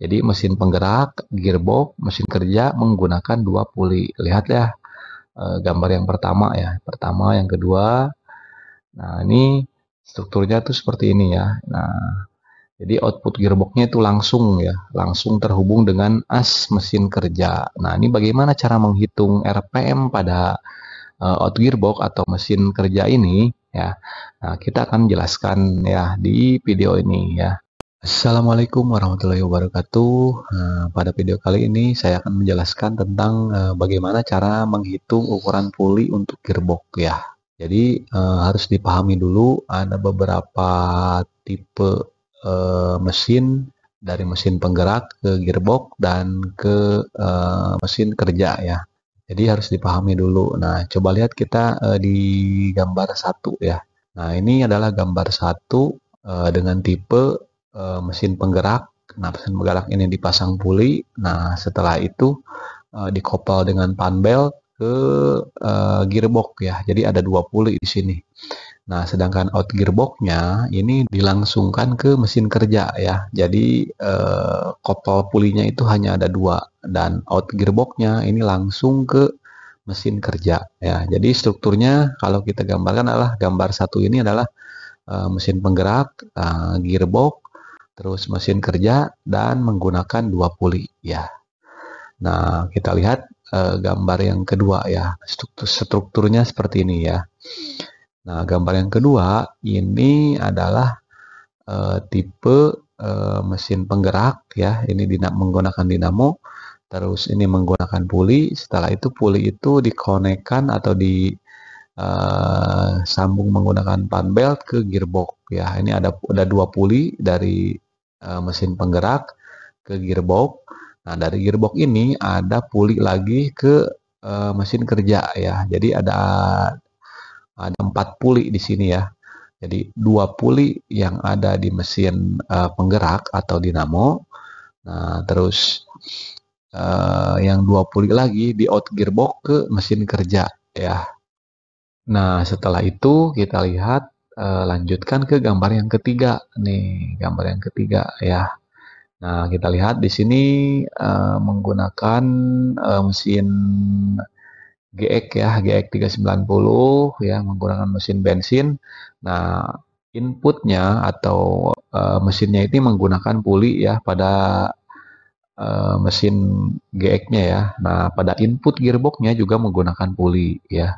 Jadi mesin penggerak, gearbox, mesin kerja menggunakan dua puli. Lihat ya eh, gambar yang pertama ya, pertama yang kedua. Nah ini strukturnya tuh seperti ini ya. Nah jadi output gearboxnya itu langsung ya, langsung terhubung dengan as mesin kerja. Nah ini bagaimana cara menghitung RPM pada e, out gearbox atau mesin kerja ini ya. Nah kita akan jelaskan ya di video ini ya. Assalamualaikum warahmatullahi wabarakatuh. Eh, pada video kali ini saya akan menjelaskan tentang eh, bagaimana cara menghitung ukuran puli untuk gearbox ya. Jadi eh, harus dipahami dulu ada beberapa tipe mesin dari mesin penggerak ke gearbox dan ke mesin kerja ya. Jadi harus dipahami dulu. Nah, coba lihat kita di gambar satu ya. Nah, ini adalah gambar satu dengan tipe e, mesin penggerak. Nah, mesin penggerak ini dipasang puli. Nah, setelah itu e, eh, dikopel dengan panbel ke e, gearbox ya. Jadi ada dua puli di sini. Nah, sedangkan out gearboxnya ini dilangsungkan ke mesin kerja ya. Jadi e, kopel pulinya itu hanya ada dua dan out gearboxnya ini langsung ke mesin kerja ya. Jadi strukturnya kalau kita gambarkan adalah gambar satu ini adalah e, mesin penggerak, e, gearbox, terus mesin kerja dan menggunakan dua puli ya. Nah, kita lihat eh, gambar yang kedua ya. Struktur strukturnya seperti ini ya. Nah, gambar yang kedua ini adalah eh, tipe eh, mesin penggerak ya. Ini dinam menggunakan dinamo terus ini menggunakan puli. Setelah itu puli itu dikonekkan atau di Uh, sambung menggunakan pan belt ke gearbox ya ini ada ada dua puli dari Eh, mesin penggerak ke gearbox. Nah, dari gearbox ini ada pulih lagi ke uh, mesin kerja ya. Jadi ada ada empat puli di sini ya. Jadi dua puli yang ada di mesin uh, penggerak atau dinamo. Nah, terus uh, yang dua puli lagi di out gearbox ke mesin kerja ya. Nah, setelah itu kita lihat Eh, lanjutkan ke gambar yang ketiga nih, gambar yang ketiga ya. Nah, kita lihat di sini uh, menggunakan uh, mesin GX ya, GX 390 ya, menggunakan mesin bensin. Nah, inputnya atau uh, mesinnya ini menggunakan puli ya pada Eh, mesin GX-nya ya. Nah, pada input gearbox-nya juga menggunakan puli ya.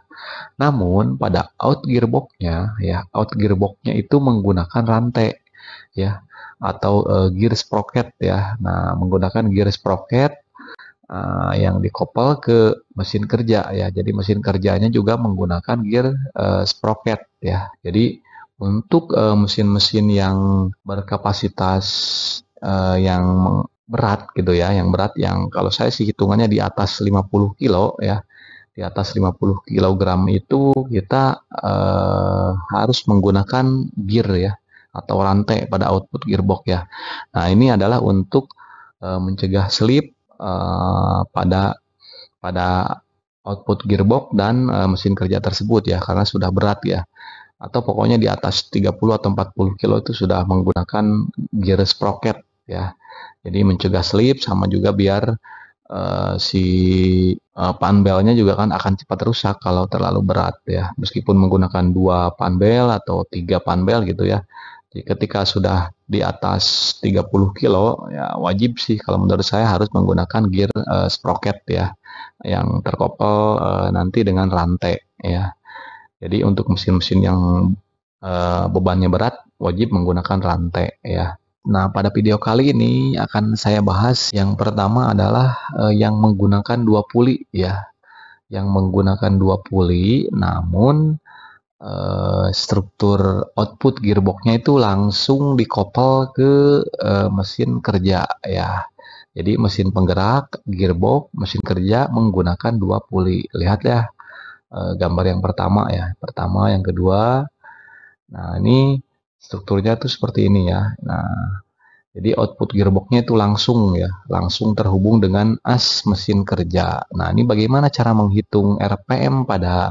Namun pada out gearbox-nya ya, out gearbox-nya itu menggunakan rantai ya atau uh, gear sprocket ya. Nah, menggunakan gear sprocket uh, yang dikopel ke mesin kerja ya. Jadi mesin kerjanya juga menggunakan gear uh, sprocket ya. Jadi untuk mesin-mesin uh, yang berkapasitas uh, yang berat gitu ya, yang berat yang kalau saya sih hitungannya di atas 50 kilo ya, di atas 50 kg itu kita eh, harus menggunakan gear ya atau rantai pada output gearbox ya. Nah ini adalah untuk eh, mencegah slip eh, pada pada output gearbox dan eh, mesin kerja tersebut ya karena sudah berat ya atau pokoknya di atas 30 atau 40 kilo itu sudah menggunakan gear sprocket ya. Jadi mencegah slip sama juga biar uh, si uh, eh, panbelnya juga kan akan cepat rusak kalau terlalu berat ya. Meskipun menggunakan dua panbel atau tiga panbel gitu ya. Jadi ketika sudah di atas 30 kilo ya wajib sih kalau menurut saya harus menggunakan gear uh, sprocket ya yang terkopel uh, nanti dengan rantai ya. Jadi untuk mesin-mesin yang uh, bebannya berat wajib menggunakan rantai ya. Nah, pada video kali ini akan saya bahas yang pertama adalah uh, yang menggunakan dua puli ya. Yang menggunakan dua puli namun uh, struktur output gearboxnya itu langsung dikopel ke uh, mesin kerja ya. Jadi mesin penggerak, gearbox, mesin kerja menggunakan dua puli. Lihat ya uh, gambar yang pertama ya. Pertama, yang kedua. Nah, ini strukturnya itu seperti ini ya nah jadi output gearboxnya itu langsung ya langsung terhubung dengan as mesin kerja nah ini bagaimana cara menghitung RPM pada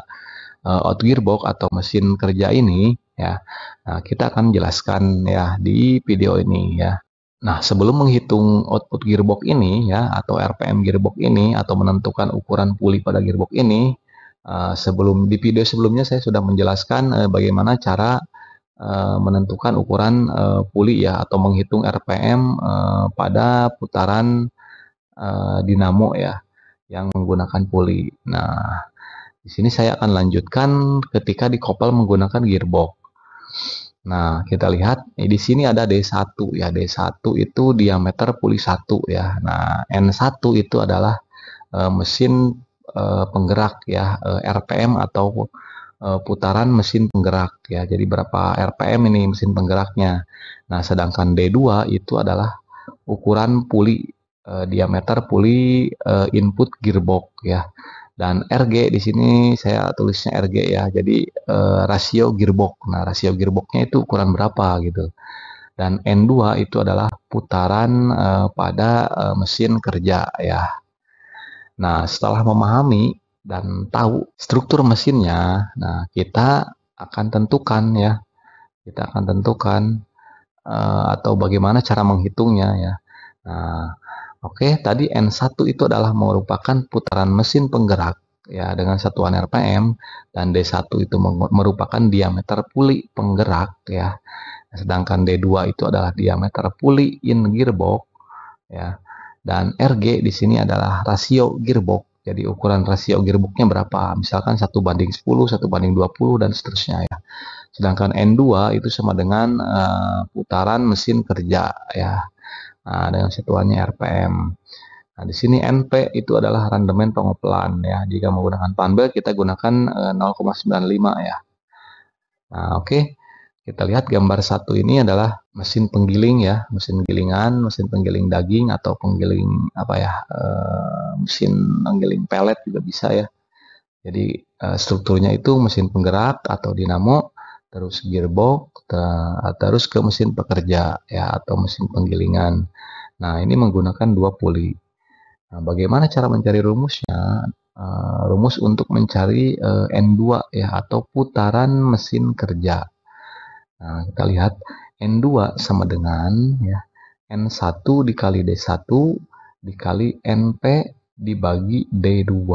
uh, out gearbox atau mesin kerja ini ya nah, kita akan jelaskan ya di video ini ya Nah, sebelum menghitung output gearbox ini ya atau RPM gearbox ini atau menentukan ukuran puli pada gearbox ini, uh, sebelum di video sebelumnya saya sudah menjelaskan uh, bagaimana cara Eh, menentukan ukuran eh, puli ya atau menghitung RPM eh, pada putaran dinamo ya yang menggunakan puli. Nah, di sini saya akan lanjutkan ketika dikopel menggunakan gearbox. Nah, kita lihat di sini ada D1 ya. D1 itu diameter puli 1 ya. Nah, N1 itu adalah mesin penggerak ya, RPM atau Eh, putaran mesin penggerak ya. Jadi berapa RPM ini mesin penggeraknya. Nah, sedangkan D2 itu adalah ukuran puli e, diameter puli e, input gearbox ya. Dan RG di sini saya tulisnya RG ya. Jadi e, rasio gearbox. Nah, rasio gearboxnya itu ukuran berapa gitu. Dan N2 itu adalah putaran e, pada e, mesin kerja ya. Nah, setelah memahami dan tahu struktur mesinnya, nah kita akan tentukan ya, kita akan tentukan uh, atau bagaimana cara menghitungnya ya. Nah, oke okay, tadi N1 itu adalah merupakan putaran mesin penggerak ya dengan satuan RPM dan D1 itu merupakan diameter puli penggerak ya. Sedangkan D2 itu adalah diameter puli in gearbox ya. Dan RG di sini adalah rasio gearbox jadi ukuran rasio gearboxnya berapa? Misalkan satu banding 10, satu banding 20, dan seterusnya ya. Sedangkan N2 itu sama dengan uh, putaran mesin kerja ya. Nah, dengan satuannya RPM. Nah, di sini NP itu adalah randemen pengoplan ya. Jika menggunakan panbel kita gunakan uh, eh, 0,95 ya. Nah, oke. Okay. Kita lihat gambar satu ini adalah mesin penggiling ya, mesin gilingan, mesin penggiling daging atau penggiling apa ya, e, mesin penggiling pelet juga bisa ya. Jadi e, strukturnya itu mesin penggerak atau dinamo, terus gearbox, te, terus ke mesin pekerja ya atau mesin penggilingan. Nah ini menggunakan dua puli. Nah, bagaimana cara mencari rumusnya? E, rumus untuk mencari e, N2 ya atau putaran mesin kerja. Nah, kita lihat N2 sama dengan ya N1 dikali D1 dikali NP dibagi D2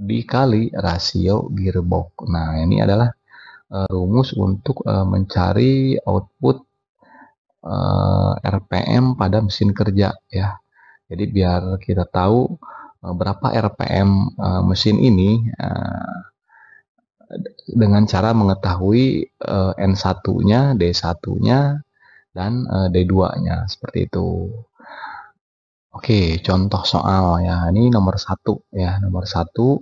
dikali rasio gearbox. Nah, ini adalah uh, rumus untuk uh, mencari output uh, eh, RPM pada mesin kerja ya. Jadi biar kita tahu uh, berapa RPM uh, mesin ini uh, dengan cara mengetahui uh, eh, N1-nya, D1-nya, dan uh, eh, D2-nya seperti itu. Oke, contoh soal ya. Ini nomor satu ya, nomor satu.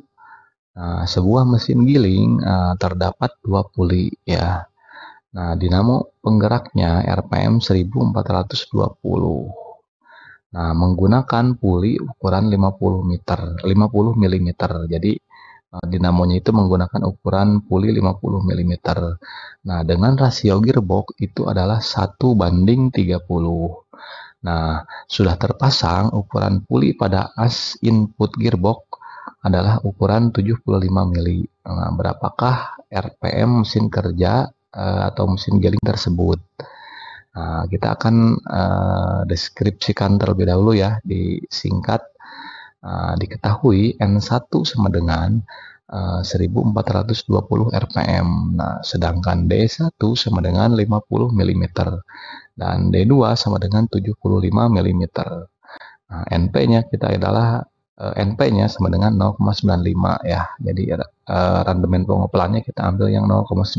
Nah, sebuah mesin giling uh, terdapat dua puli ya. Nah, dinamo penggeraknya RPM 1420. Nah, menggunakan puli ukuran 50 meter, 50 mm. Jadi Eh, dinamonya itu menggunakan ukuran puli 50 mm. Nah, dengan rasio gearbox itu adalah 1 banding 30. Nah, sudah terpasang ukuran puli pada as input gearbox adalah ukuran 75 mm. Nah, berapakah RPM mesin kerja uh, atau mesin giling tersebut? Nah, kita akan uh, deskripsikan terlebih dahulu ya, disingkat Ah, diketahui N1 sama dengan uh, 1420 rpm. Nah, sedangkan D1 sama dengan 50 mm dan D2 sama dengan 75 mm. Nah, NP-nya kita adalah uh, eh, NP-nya sama dengan 0,95 ya. Jadi uh, eh, eh, rendemen pengoplannya kita ambil yang 0,95.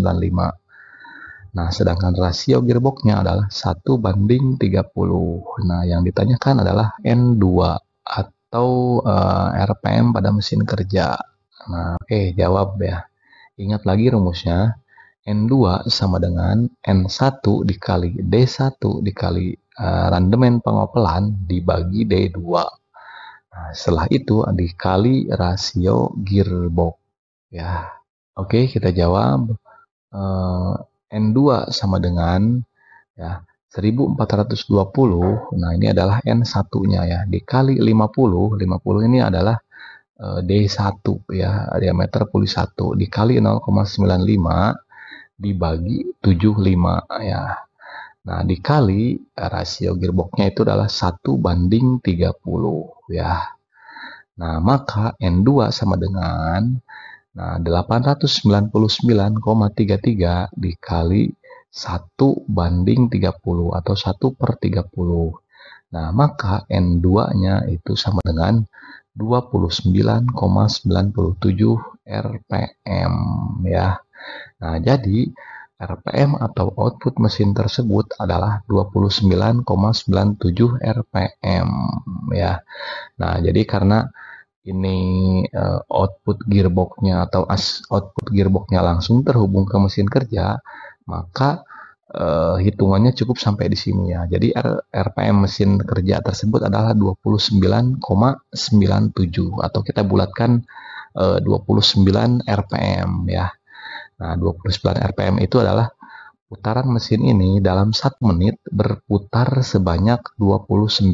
Nah, sedangkan rasio gearboxnya adalah 1 banding 30. Nah, yang ditanyakan adalah N2 atau atau uh, eh, RPM pada mesin kerja? Nah, oke, eh, okay, jawab ya. Ingat lagi rumusnya. N2 sama dengan N1 dikali D1 dikali uh, randemen pengopelan dibagi D2. Nah, setelah itu dikali rasio gearbox. Ya, oke okay, kita jawab. Uh, N2 sama dengan ya 1420, nah ini adalah N1-nya ya, dikali 50, 50 ini adalah eh, D1 ya, diameter puli 1, dikali 0,95, dibagi 75 ya. Nah, dikali rasio gearboxnya itu adalah 1 banding 30 ya. Nah, maka N2 sama dengan nah 899,33 dikali 1 banding 30 atau 1 per 30. Nah, maka N2-nya itu sama dengan 29,97 RPM ya. Nah, jadi RPM atau output mesin tersebut adalah 29,97 RPM ya. Nah, jadi karena ini uh, output gearboxnya atau as output gearboxnya langsung terhubung ke mesin kerja, maka uh, hitungannya cukup sampai di sini ya. Jadi R, RPM mesin kerja tersebut adalah 29,97 atau kita bulatkan uh, 29 RPM ya. Nah, 29 RPM itu adalah putaran mesin ini dalam satu menit berputar sebanyak 29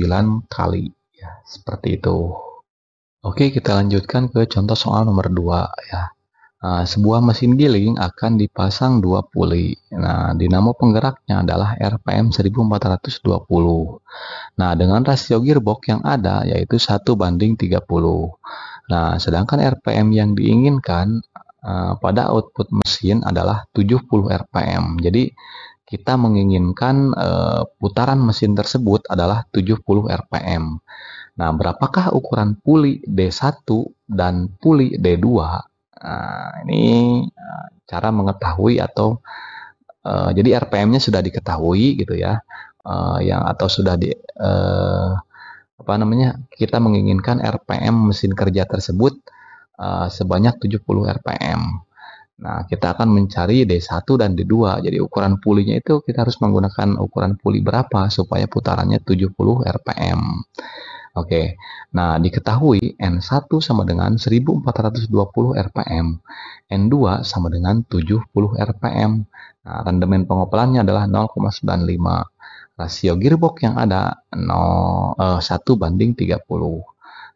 kali ya, seperti itu. Oke, kita lanjutkan ke contoh soal nomor 2 ya. Nah, sebuah mesin giling akan dipasang dua puli. Nah, dinamo penggeraknya adalah RPM 1420. Nah, dengan rasio gearbox yang ada yaitu 1 banding 30. Nah, sedangkan RPM yang diinginkan uh, pada output mesin adalah 70 RPM. Jadi, kita menginginkan uh, putaran mesin tersebut adalah 70 RPM. Nah, berapakah ukuran puli D1 dan puli D2? Nah, ini eh, cara mengetahui atau uh, jadi RPM-nya sudah diketahui gitu ya, uh, yang atau sudah di uh, apa namanya kita menginginkan RPM mesin kerja tersebut uh, sebanyak 70 RPM. Nah, kita akan mencari D1 dan D2. Jadi ukuran pulinya itu kita harus menggunakan ukuran puli berapa supaya putarannya 70 RPM. Oke, nah diketahui N1 sama dengan 1420 RPM, N2 sama dengan 70 RPM. Nah, rendemen pengopelannya adalah 0,95. Rasio gearbox yang ada 0, eh, 1 banding 30.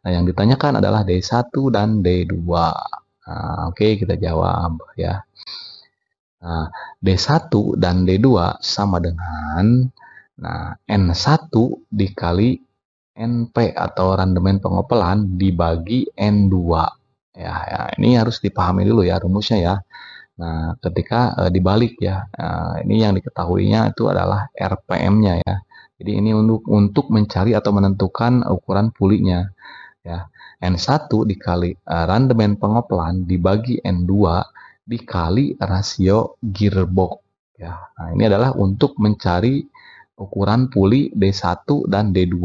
Nah, yang ditanyakan adalah D1 dan D2. Nah, oke, okay, kita jawab ya. Nah, D1 dan D2 sama dengan nah, N1 dikali NP atau randemen pengopelan dibagi N2. Ya, ya ini harus dipahami dulu ya rumusnya ya. Nah, ketika e, dibalik ya, e, ini yang diketahuinya itu adalah RPM-nya ya. Jadi ini untuk untuk mencari atau menentukan ukuran pulinya ya. N1 dikali e, randemen pengopelan dibagi N2 dikali rasio gearbox ya. Nah, ini adalah untuk mencari ukuran puli D1 dan D2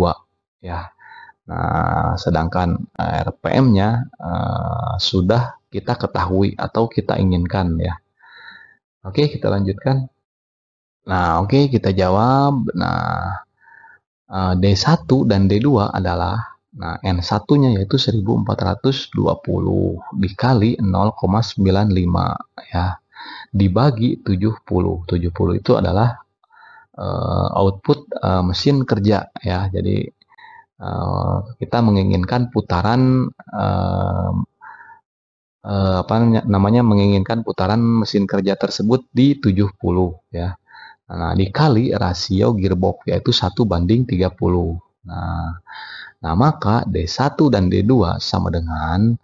ya. Nah, sedangkan eh, RPM-nya uh, eh, sudah kita ketahui atau kita inginkan ya. Oke, kita lanjutkan. Nah, oke kita jawab. Nah, eh, D1 dan D2 adalah Nah, N1-nya yaitu 1420 dikali 0,95 ya. Dibagi 70. 70 itu adalah uh, output uh, mesin kerja ya. Jadi Eh, kita menginginkan putaran eh, apa namanya menginginkan putaran mesin kerja tersebut di 70 ya. Nah, dikali rasio gearbox yaitu 1 banding 30. Nah, nah maka D1 dan D2 sama dengan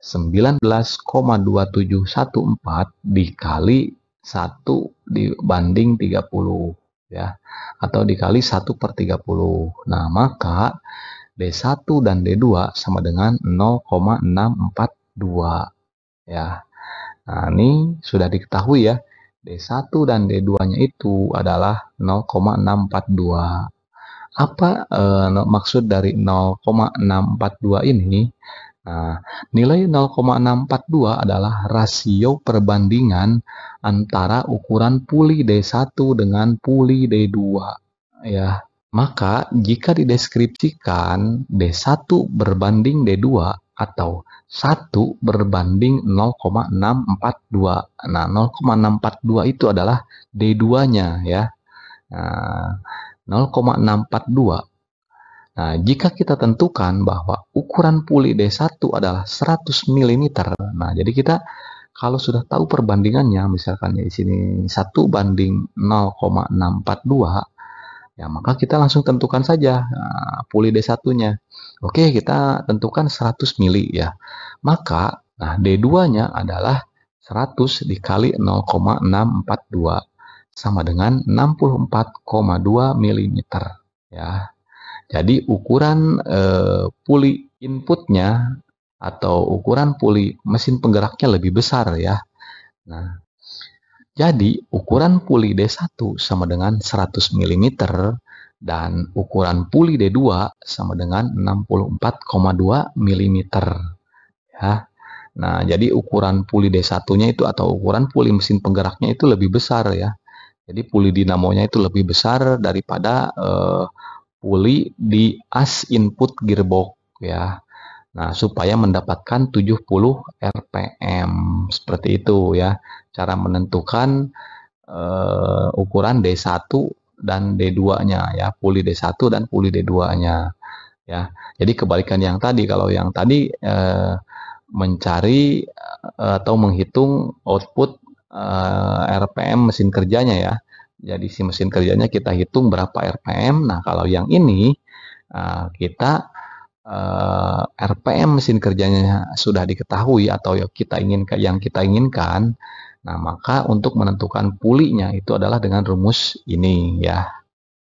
19,2714 dikali 1 dibanding 30 ya atau dikali 1 per 30 nah maka D1 dan D2 sama dengan 0,642 ya nah ini sudah diketahui ya D1 dan D2 nya itu adalah 0,642 apa eh, maksud dari 0,642 ini Nah, nilai 0,642 adalah rasio perbandingan antara ukuran puli D1 dengan puli D2. Ya, maka jika dideskripsikan D1 berbanding D2 atau 1 berbanding 0,642. Nah, 0,642 itu adalah D2-nya ya. Nah, 0,642 Nah, jika kita tentukan bahwa ukuran puli D1 adalah 100 mm, nah jadi kita kalau sudah tahu perbandingannya, misalkan ya di sini 1 banding 0,642, ya maka kita langsung tentukan saja nah, puli D1-nya. Oke, kita tentukan 100 mili ya. Maka nah D2-nya adalah 100 dikali 0,642 sama dengan 64,2 mm ya. Jadi ukuran eh, puli inputnya atau ukuran puli mesin penggeraknya lebih besar ya. Nah, jadi ukuran puli D1 sama dengan 100 mm dan ukuran puli D2 sama dengan 64,2 mm ya. Nah, jadi ukuran puli D1-nya itu atau ukuran puli mesin penggeraknya itu lebih besar ya. Jadi puli dinamonya itu lebih besar daripada eh, puli di as input gearbox ya. Nah, supaya mendapatkan 70 RPM seperti itu ya. Cara menentukan uh, ukuran D1 dan D2-nya ya, puli D1 dan puli D2-nya ya. Jadi kebalikan yang tadi kalau yang tadi uh, mencari uh, atau menghitung output RPM mesin kerjanya ya. Jadi si mesin kerjanya kita hitung berapa RPM. Nah kalau yang ini eh, kita eh, RPM mesin kerjanya sudah diketahui atau ya kita inginkan yang kita inginkan. Nah maka untuk menentukan pulinya itu adalah dengan rumus ini ya.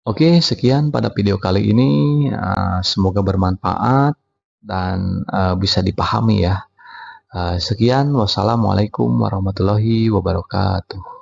Oke sekian pada video kali ini. Eh, semoga bermanfaat dan bisa dipahami ya. sekian, wassalamualaikum warahmatullahi wabarakatuh.